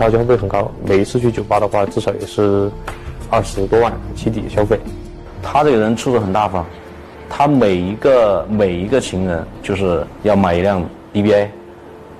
他消费很高，每一次去酒吧的话，至少也是二十多万起底消费。他这个人出手很大方，他每一个每一个情人就是要买一辆 BBA，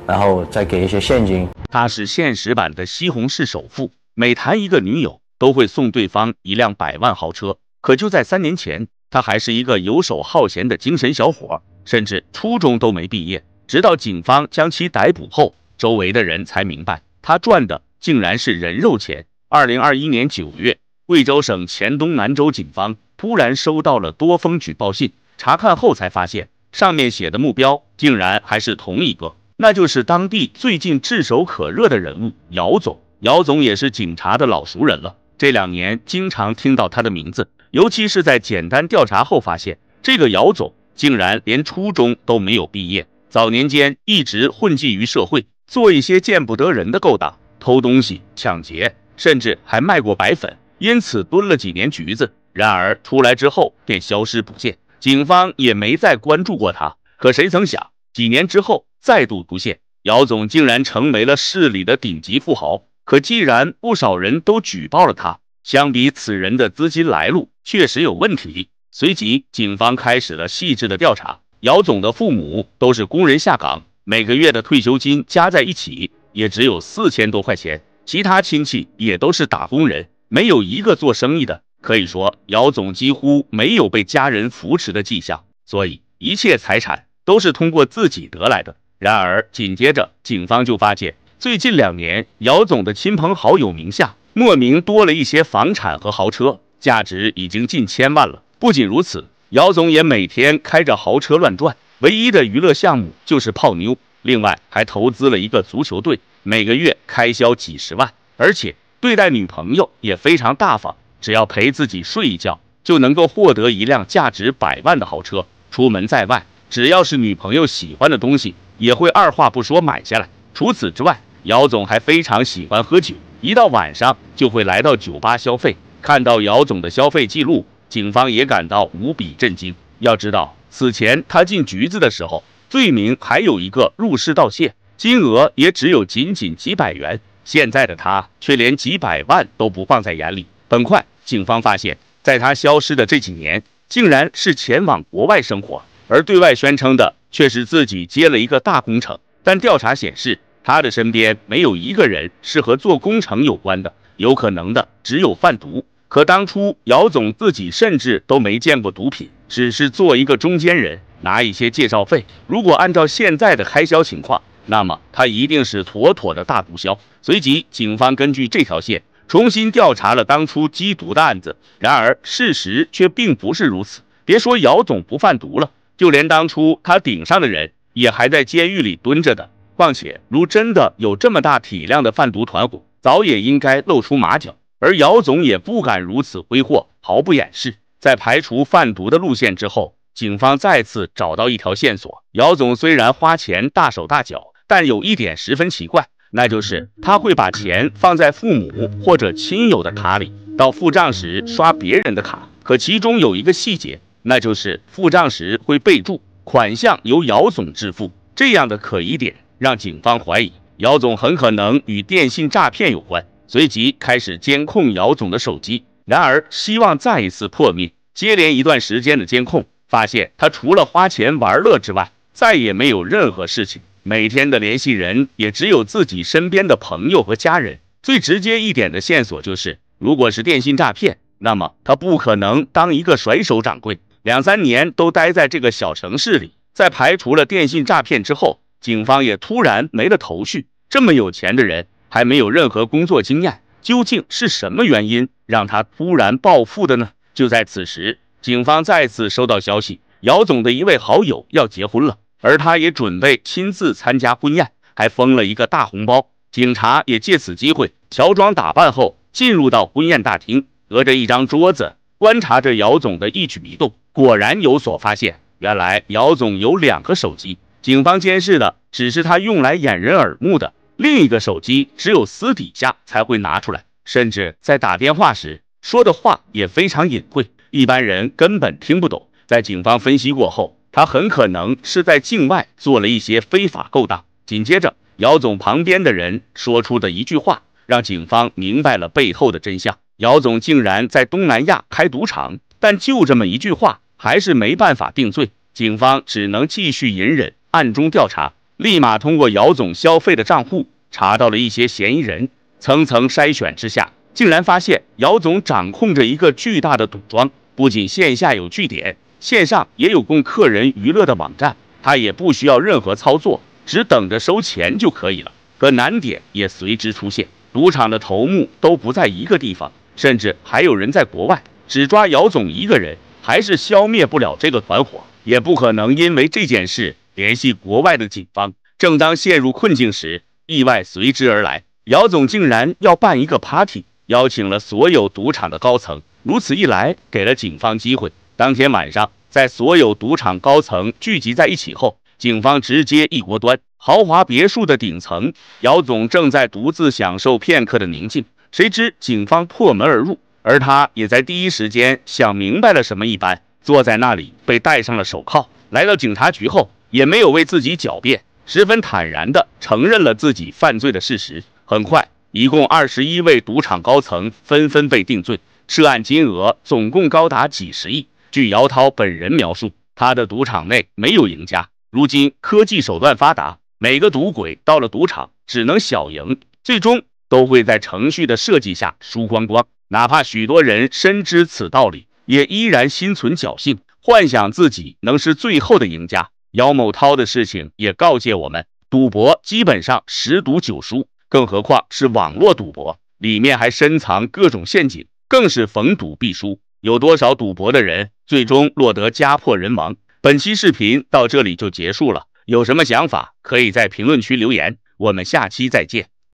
然后再给一些现金。他是现实版的西红柿首富，每谈一个女友都会送对方一辆百万豪车。可就在三年前，他还是一个游手好闲的精神小伙，甚至初中都没毕业。直到警方将其逮捕后，周围的人才明白。他赚的竟然是人肉钱。二零二一年九月，贵州省黔东南州警方突然收到了多封举报信，查看后才发现，上面写的目标竟然还是同一个，那就是当地最近炙手可热的人物姚总。姚总也是警察的老熟人了，这两年经常听到他的名字，尤其是在简单调查后发现，这个姚总竟然连初中都没有毕业，早年间一直混迹于社会。做一些见不得人的勾当，偷东西、抢劫，甚至还卖过白粉，因此蹲了几年局子。然而出来之后便消失不见，警方也没再关注过他。可谁曾想，几年之后再度出现，姚总竟然成为了市里的顶级富豪。可既然不少人都举报了他，相比此人的资金来路确实有问题。随即，警方开始了细致的调查。姚总的父母都是工人下岗。每个月的退休金加在一起也只有四千多块钱，其他亲戚也都是打工人，没有一个做生意的。可以说，姚总几乎没有被家人扶持的迹象，所以一切财产都是通过自己得来的。然而，紧接着警方就发现，最近两年姚总的亲朋好友名下莫名多了一些房产和豪车，价值已经近千万了。不仅如此，姚总也每天开着豪车乱转。唯一的娱乐项目就是泡妞，另外还投资了一个足球队，每个月开销几十万，而且对待女朋友也非常大方，只要陪自己睡一觉，就能够获得一辆价值百万的豪车。出门在外，只要是女朋友喜欢的东西，也会二话不说买下来。除此之外，姚总还非常喜欢喝酒，一到晚上就会来到酒吧消费。看到姚总的消费记录，警方也感到无比震惊。要知道。此前他进局子的时候，罪名还有一个入室盗窃，金额也只有仅仅几百元。现在的他却连几百万都不放在眼里。很快，警方发现，在他消失的这几年，竟然是前往国外生活，而对外宣称的却是自己接了一个大工程。但调查显示，他的身边没有一个人是和做工程有关的，有可能的只有贩毒。可当初姚总自己甚至都没见过毒品，只是做一个中间人，拿一些介绍费。如果按照现在的开销情况，那么他一定是妥妥的大毒枭。随即，警方根据这条线重新调查了当初缉毒的案子，然而事实却并不是如此。别说姚总不贩毒了，就连当初他顶上的人也还在监狱里蹲着的。况且，如真的有这么大体量的贩毒团伙，早也应该露出马脚。而姚总也不敢如此挥霍，毫不掩饰。在排除贩毒的路线之后，警方再次找到一条线索。姚总虽然花钱大手大脚，但有一点十分奇怪，那就是他会把钱放在父母或者亲友的卡里，到付账时刷别人的卡。可其中有一个细节，那就是付账时会备注款项由姚总支付。这样的可疑点让警方怀疑姚总很可能与电信诈骗有关。随即开始监控姚总的手机，然而希望再一次破灭。接连一段时间的监控，发现他除了花钱玩乐之外，再也没有任何事情。每天的联系人也只有自己身边的朋友和家人。最直接一点的线索就是，如果是电信诈骗，那么他不可能当一个甩手掌柜，两三年都待在这个小城市里。在排除了电信诈骗之后，警方也突然没了头绪。这么有钱的人。还没有任何工作经验，究竟是什么原因让他突然暴富的呢？就在此时，警方再次收到消息，姚总的一位好友要结婚了，而他也准备亲自参加婚宴，还封了一个大红包。警察也借此机会乔装打扮后，进入到婚宴大厅，隔着一张桌子观察着姚总的一举一动，果然有所发现。原来姚总有两个手机，警方监视的只是他用来掩人耳目的。另一个手机只有私底下才会拿出来，甚至在打电话时说的话也非常隐晦，一般人根本听不懂。在警方分析过后，他很可能是在境外做了一些非法勾当。紧接着，姚总旁边的人说出的一句话，让警方明白了背后的真相。姚总竟然在东南亚开赌场，但就这么一句话，还是没办法定罪，警方只能继续隐忍，暗中调查。立马通过姚总消费的账户查到了一些嫌疑人，层层筛选之下，竟然发现姚总掌控着一个巨大的赌庄，不仅线下有据点，线上也有供客人娱乐的网站。他也不需要任何操作，只等着收钱就可以了。可难点也随之出现，赌场的头目都不在一个地方，甚至还有人在国外。只抓姚总一个人，还是消灭不了这个团伙，也不可能因为这件事。联系国外的警方，正当陷入困境时，意外随之而来。姚总竟然要办一个 party，邀请了所有赌场的高层。如此一来，给了警方机会。当天晚上，在所有赌场高层聚集在一起后，警方直接一锅端。豪华别墅的顶层，姚总正在独自享受片刻的宁静，谁知警方破门而入，而他也在第一时间想明白了什么一般，坐在那里被戴上了手铐。来到警察局后。也没有为自己狡辩，十分坦然地承认了自己犯罪的事实。很快，一共二十一位赌场高层纷纷被定罪，涉案金额总共高达几十亿。据姚涛本人描述，他的赌场内没有赢家。如今科技手段发达，每个赌鬼到了赌场只能小赢，最终都会在程序的设计下输光光。哪怕许多人深知此道理，也依然心存侥幸，幻想自己能是最后的赢家。姚某涛的事情也告诫我们，赌博基本上十赌九输，更何况是网络赌博，里面还深藏各种陷阱，更是逢赌必输。有多少赌博的人最终落得家破人亡？本期视频到这里就结束了，有什么想法可以在评论区留言，我们下期再见。